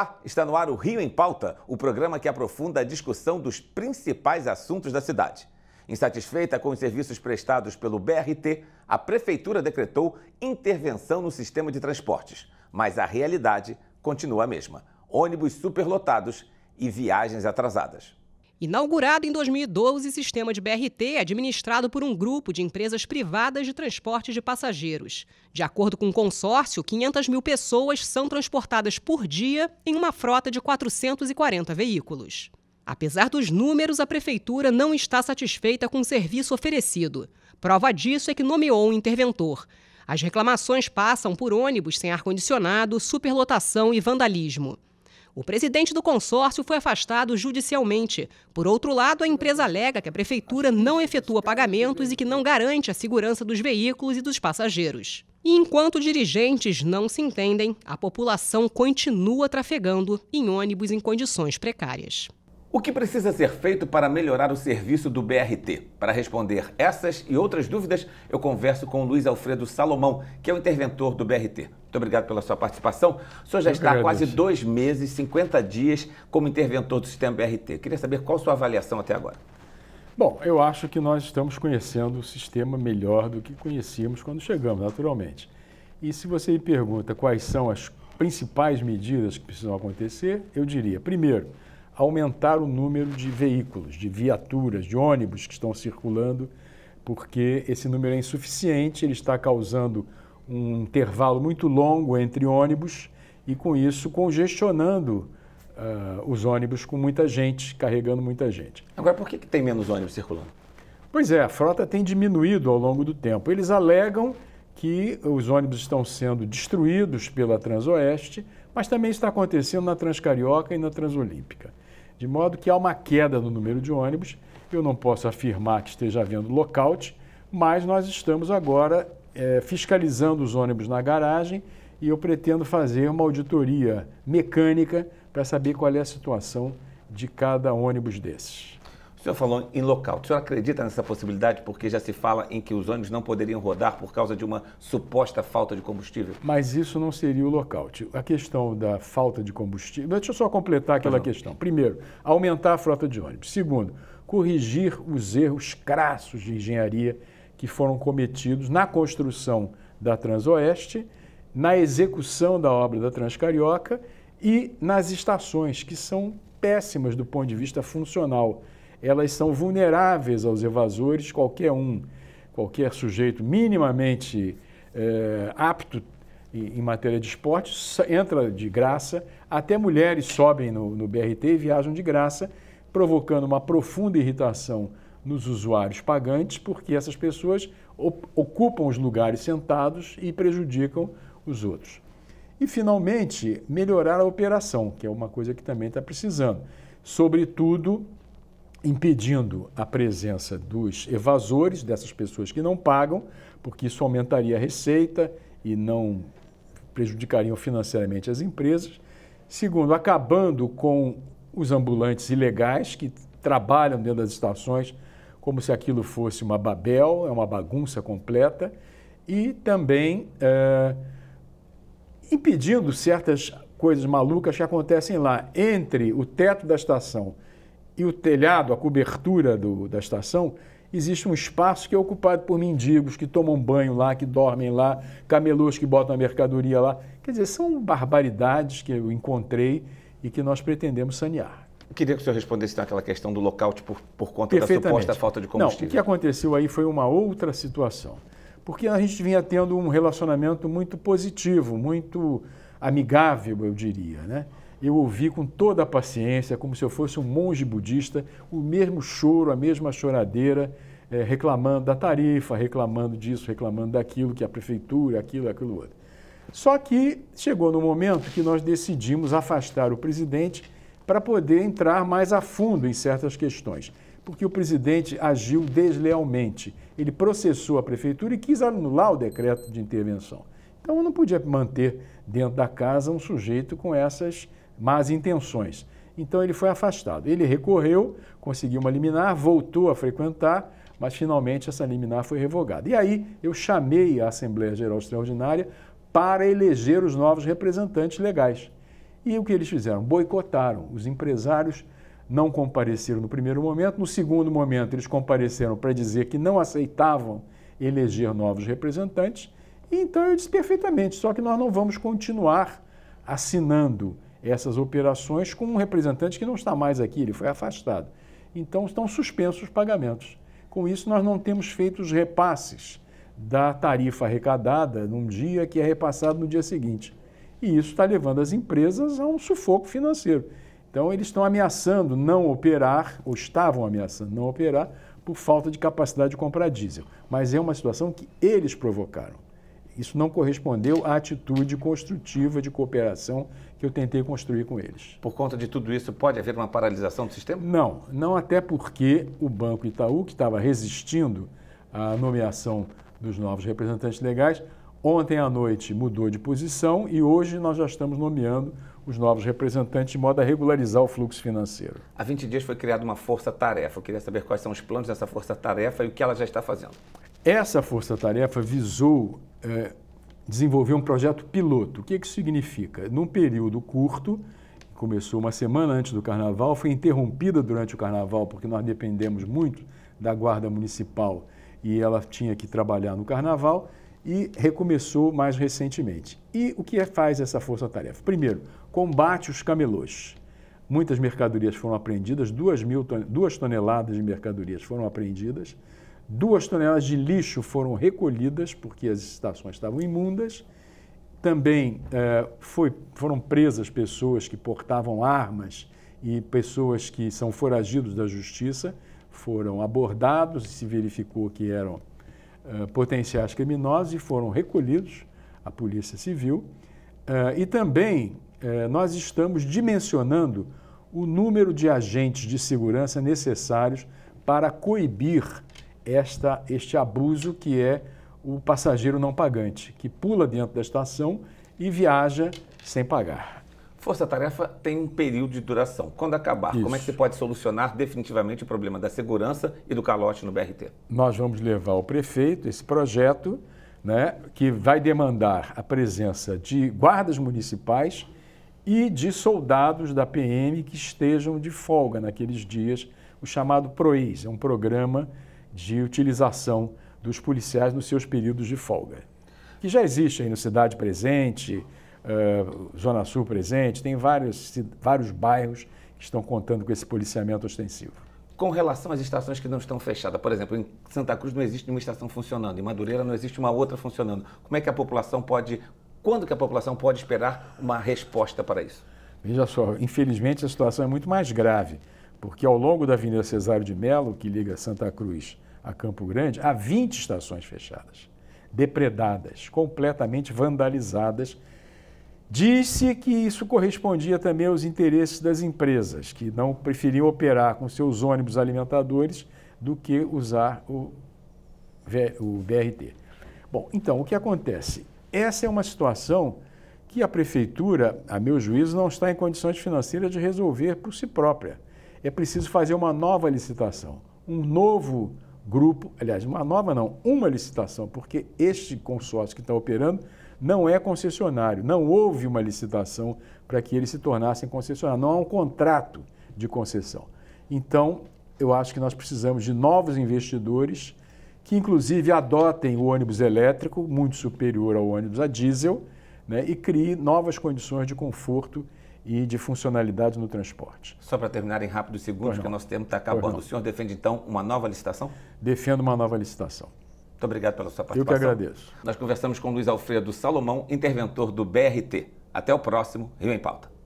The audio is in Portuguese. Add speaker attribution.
Speaker 1: Olá, está no ar o Rio em Pauta, o programa que aprofunda a discussão dos principais assuntos da cidade. Insatisfeita com os serviços prestados pelo BRT, a prefeitura decretou intervenção no sistema de transportes, mas a realidade continua a mesma: ônibus superlotados e viagens atrasadas.
Speaker 2: Inaugurado em 2012, o sistema de BRT é administrado por um grupo de empresas privadas de transporte de passageiros. De acordo com o um consórcio, 500 mil pessoas são transportadas por dia em uma frota de 440 veículos. Apesar dos números, a prefeitura não está satisfeita com o serviço oferecido. Prova disso é que nomeou um interventor. As reclamações passam por ônibus sem ar-condicionado, superlotação e vandalismo. O presidente do consórcio foi afastado judicialmente. Por outro lado, a empresa alega que a prefeitura não efetua pagamentos e que não garante a segurança dos veículos e dos passageiros. E enquanto dirigentes não se entendem, a população continua trafegando em ônibus em condições precárias.
Speaker 1: O que precisa ser feito para melhorar o serviço do BRT? Para responder essas e outras dúvidas, eu converso com o Luiz Alfredo Salomão, que é o interventor do BRT. Muito obrigado pela sua participação. O senhor já eu está há quase dois meses, 50 dias, como interventor do sistema BRT. Eu queria saber qual a sua avaliação até agora.
Speaker 2: Bom, eu acho que nós estamos conhecendo o sistema melhor do que conhecíamos quando chegamos, naturalmente. E se você me pergunta quais são as principais medidas que precisam acontecer, eu diria, primeiro, aumentar o número de veículos, de viaturas, de ônibus que estão circulando, porque esse número é insuficiente, ele está causando um intervalo muito longo entre ônibus e, com isso, congestionando uh, os ônibus com muita gente, carregando muita gente. Agora, por que, que tem menos ônibus circulando? Pois é, a frota tem diminuído ao longo do tempo. Eles alegam que os ônibus estão sendo destruídos pela Transoeste, mas também está acontecendo na Transcarioca e na Transolímpica. De modo que há uma queda no número de ônibus. Eu não posso afirmar que esteja havendo lockout, mas nós estamos agora é, fiscalizando os ônibus na garagem e eu pretendo fazer uma auditoria mecânica para saber qual é a situação de cada
Speaker 1: ônibus desses. O senhor falou em local. O senhor acredita nessa possibilidade porque já se fala em que os ônibus não poderiam rodar por causa de uma suposta falta de combustível?
Speaker 2: Mas isso não seria o local. A questão da falta de combustível. Deixa eu só completar aquela não. questão. Primeiro, aumentar a frota de ônibus. Segundo, corrigir os erros crassos de engenharia que foram cometidos na construção da Transoeste, na execução da obra da Transcarioca e nas estações, que são péssimas do ponto de vista funcional elas são vulneráveis aos evasores, qualquer um, qualquer sujeito minimamente é, apto em matéria de esporte entra de graça, até mulheres sobem no, no BRT e viajam de graça, provocando uma profunda irritação nos usuários pagantes, porque essas pessoas ocupam os lugares sentados e prejudicam os outros. E, finalmente, melhorar a operação, que é uma coisa que também está precisando, sobretudo impedindo a presença dos evasores, dessas pessoas que não pagam, porque isso aumentaria a receita e não prejudicariam financeiramente as empresas. Segundo, acabando com os ambulantes ilegais que trabalham dentro das estações como se aquilo fosse uma babel, é uma bagunça completa, e também é, impedindo certas coisas malucas que acontecem lá entre o teto da estação e o telhado, a cobertura do, da estação, existe um espaço que é ocupado por mendigos que tomam banho lá, que dormem lá, camelôs que botam a mercadoria lá. Quer dizer, são barbaridades que eu encontrei e que nós pretendemos sanear.
Speaker 1: Queria que o senhor respondesse naquela questão do lockout por, por conta da suposta falta de combustível. Não, o que
Speaker 2: aconteceu aí foi uma outra situação. Porque a gente vinha tendo um relacionamento muito positivo, muito amigável, eu diria, né? eu ouvi com toda a paciência, como se eu fosse um monge budista, o mesmo choro, a mesma choradeira, é, reclamando da tarifa, reclamando disso, reclamando daquilo, que a prefeitura, aquilo, aquilo outro. Só que chegou no momento que nós decidimos afastar o presidente para poder entrar mais a fundo em certas questões, porque o presidente agiu deslealmente. Ele processou a prefeitura e quis anular o decreto de intervenção. Então eu não podia manter dentro da casa um sujeito com essas más intenções. Então ele foi afastado. Ele recorreu, conseguiu uma liminar, voltou a frequentar, mas finalmente essa liminar foi revogada. E aí eu chamei a Assembleia Geral Extraordinária para eleger os novos representantes legais. E o que eles fizeram? Boicotaram. Os empresários não compareceram no primeiro momento, no segundo momento eles compareceram para dizer que não aceitavam eleger novos representantes. E então eu disse perfeitamente, só que nós não vamos continuar assinando essas operações com um representante que não está mais aqui, ele foi afastado. Então estão suspensos os pagamentos. Com isso, nós não temos feito os repasses da tarifa arrecadada num dia que é repassado no dia seguinte. E isso está levando as empresas a um sufoco financeiro. Então, eles estão ameaçando não operar, ou estavam ameaçando não operar, por falta de capacidade de comprar diesel. Mas é uma situação que eles provocaram. Isso não correspondeu à atitude construtiva de cooperação que eu tentei construir com eles.
Speaker 1: Por conta de tudo isso, pode haver uma paralisação do sistema? Não,
Speaker 2: não até porque o Banco Itaú, que estava resistindo à nomeação dos novos representantes legais, ontem à noite mudou de posição e hoje nós já estamos nomeando os novos representantes de modo a regularizar o fluxo financeiro.
Speaker 1: Há 20 dias foi criada uma força-tarefa. Eu queria saber quais são os planos dessa força-tarefa e o que ela já está fazendo.
Speaker 2: Essa força-tarefa visou é, desenvolver um projeto piloto. O que, que isso significa? Num período curto, começou uma semana antes do carnaval, foi interrompida durante o carnaval, porque nós dependemos muito da Guarda Municipal e ela tinha que trabalhar no carnaval e recomeçou mais recentemente. E o que é, faz essa força-tarefa? Primeiro, combate os camelôs. Muitas mercadorias foram apreendidas, 2 mil, duas toneladas de mercadorias foram apreendidas. Duas toneladas de lixo foram recolhidas porque as estações estavam imundas. Também eh, foi, foram presas pessoas que portavam armas e pessoas que são foragidos da justiça foram abordados e se verificou que eram eh, potenciais criminosos e foram recolhidos à Polícia Civil. Eh, e também nós estamos dimensionando o número de agentes de segurança necessários para coibir esta, este abuso que é o passageiro não pagante, que pula dentro da estação e viaja sem pagar.
Speaker 1: Força-tarefa tem um período de duração. Quando acabar, Isso. como é que se pode solucionar definitivamente o problema da segurança e do calote no BRT?
Speaker 2: Nós vamos levar ao prefeito esse projeto, né, que vai demandar a presença de guardas municipais e de soldados da PM que estejam de folga naqueles dias, o chamado PROIS, é um programa de utilização dos policiais nos seus períodos de folga, que já existe aí no Cidade Presente, uh, Zona Sul Presente, tem vários, vários bairros que estão contando com esse policiamento ostensivo.
Speaker 1: Com relação às estações que não estão fechadas, por exemplo, em Santa Cruz não existe uma estação funcionando, em Madureira não existe uma outra funcionando. Como é que a população pode, quando que a população pode esperar uma resposta para isso?
Speaker 2: Veja só, infelizmente a situação é muito mais grave porque ao longo da Avenida Cesário de Melo, que liga Santa Cruz a Campo Grande, há 20 estações fechadas, depredadas, completamente vandalizadas. Diz-se que isso correspondia também aos interesses das empresas, que não preferiam operar com seus ônibus alimentadores do que usar o, o BRT. Bom, então, o que acontece? Essa é uma situação que a prefeitura, a meu juízo, não está em condições financeiras de resolver por si própria é preciso fazer uma nova licitação, um novo grupo, aliás, uma nova não, uma licitação, porque este consórcio que está operando não é concessionário, não houve uma licitação para que eles se tornassem concessionário, não há um contrato de concessão. Então, eu acho que nós precisamos de novos investidores que, inclusive, adotem o ônibus elétrico, muito superior ao ônibus a diesel, né, e criem novas condições de conforto e de funcionalidade no transporte.
Speaker 1: Só para terminar em rápidos segundos, porque o nosso tempo está acabando. O senhor defende, então, uma nova licitação? Defendo uma nova licitação. Muito obrigado pela sua participação. Eu que agradeço. Nós conversamos com Luiz Alfredo Salomão, interventor do BRT. Até o próximo Rio em Pauta.